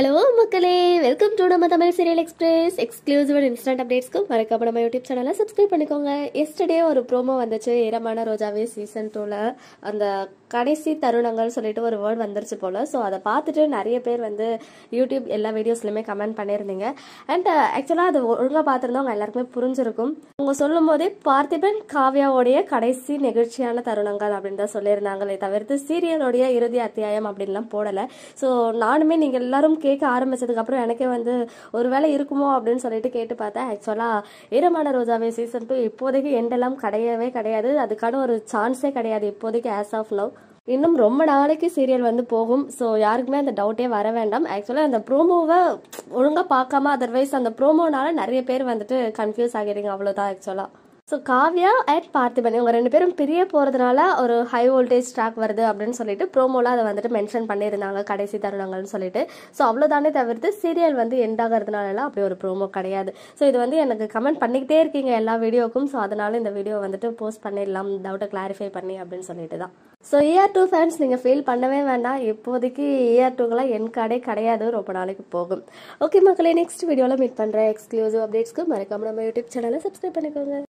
hello மக்களே welcome to நம்ம Tamil serial express exclusive and instant அப்டேட்ஸ்க்கு மறக்காம நம்ம யூடியூப் சேனலை சப்ஸ்கிரைப் பண்ணிக்கோங்க எஸ்டர்டே ஒரு ப்ரோமோ வந்துச்சு ஈரமான ரோஜாவே சீசன் டூவில் அந்த கடைசி தருணங்கள் சொல்லிட்டு ஒரு வேர்டு வந்துருச்சு போல் ஸோ அதை பார்த்துட்டு நிறைய பேர் வந்து யூடியூப் எல்லா வீடியோஸ்லையுமே கமெண்ட் பண்ணியிருந்தீங்க அண்ட் uh, ஆக்சுவலாக அது ஒழுங்காக பார்த்துருந்தவங்க எல்லாருக்குமே புரிஞ்சிருக்கும் அவங்க சொல்லும் போதே பார்த்திபன் காவ்யாவோடைய கடைசி நிகழ்ச்சியான தருணங்கள் அப்படின்னு தான் சொல்லியிருந்தாங்களே தவிர்த்து சீரியலோடைய இறுதி அத்தியாயம் அப்படின்லாம் போடலை ஸோ நானுமே நீங்கள் எல்லாரும் கேட்க ஆரம்பிச்சதுக்கப்புறம் எனக்கே வந்து ஒரு வேலை இருக்குமோ அப்படின்னு சொல்லிட்டு கேட்டு பார்த்தேன் ஆக்சுவலாக ஈரமான ரோஜாவே சீசன் டூ இப்போதைக்கு எண்டெல்லாம் கிடையவே கிடையாது அதுக்கான ஒரு சான்ஸே கிடையாது இப்போதைக்கு ஆஸ் ஆஃப் லவ் இன்னும் ரொம்ப நாளைக்கு சீரியல் வந்து போகும் ஸோ யாருக்குமே அந்த டவுட்டே வர வேண்டாம் ஆக்சுவலாக அந்த ப்ரோமோவை ஒழுங்காக பார்க்காம அதர்வைஸ் அந்த ப்ரோமோனால நிறைய பேர் வந்துட்டு கன்ஃபியூஸ் ஆகிடுங்க அவ்வளோதான் ஆக்சுவலாக ஸோ காவ்யா அட் பார்த்திபன் இவங்க ரெண்டு பேரும் பிரிய போகிறதுனால ஒரு ஹை வோல்டேஜ் ட்ராக் வருது அப்படின்னு சொல்லிட்டு ப்ரோமோவில் அதை வந்துட்டு மென்ஷன் பண்ணியிருந்தாங்க கடைசி தருணங்கள்னு சொல்லிட்டு ஸோ அவ்வளோதானே தவிர்த்து சீரியல் வந்து எண்ட் ஆகிறதுனாலலாம் அப்படி ஒரு ப்ரோமோ கிடையாது ஸோ இது வந்து எனக்கு கமெண்ட் பண்ணிக்கிட்டே இருக்கீங்க எல்லா வீடியோக்கும் ஸோ அதனால இந்த வீடியோ வந்துட்டு போஸ்ட் பண்ணிடலாம் டவுட்டை கிளாரிஃபை பண்ணி அப்படின்னு சொல்லிட்டு தான் ஸோ இயர் டூ ஃபேன்ஸ் நீங்கள் ஃபீல் பண்ணவே வேண்டாம் இப்போதைக்கு இயர் e டூக்கெலாம் என் கடை கிடையாது ரொம்ப நாளைக்கு போகும் ஓகே மக்களே நெக்ஸ்ட் வீடியோவில் மீட் பண்ணுறேன் எக்ஸ்க்ளூசிவ் அப்டேட்ஸ்க்கு மறக்காமல் நம்ம யூடியூப் சேனலை சப்ஸ்கிரைப் பண்ணிக்கோங்க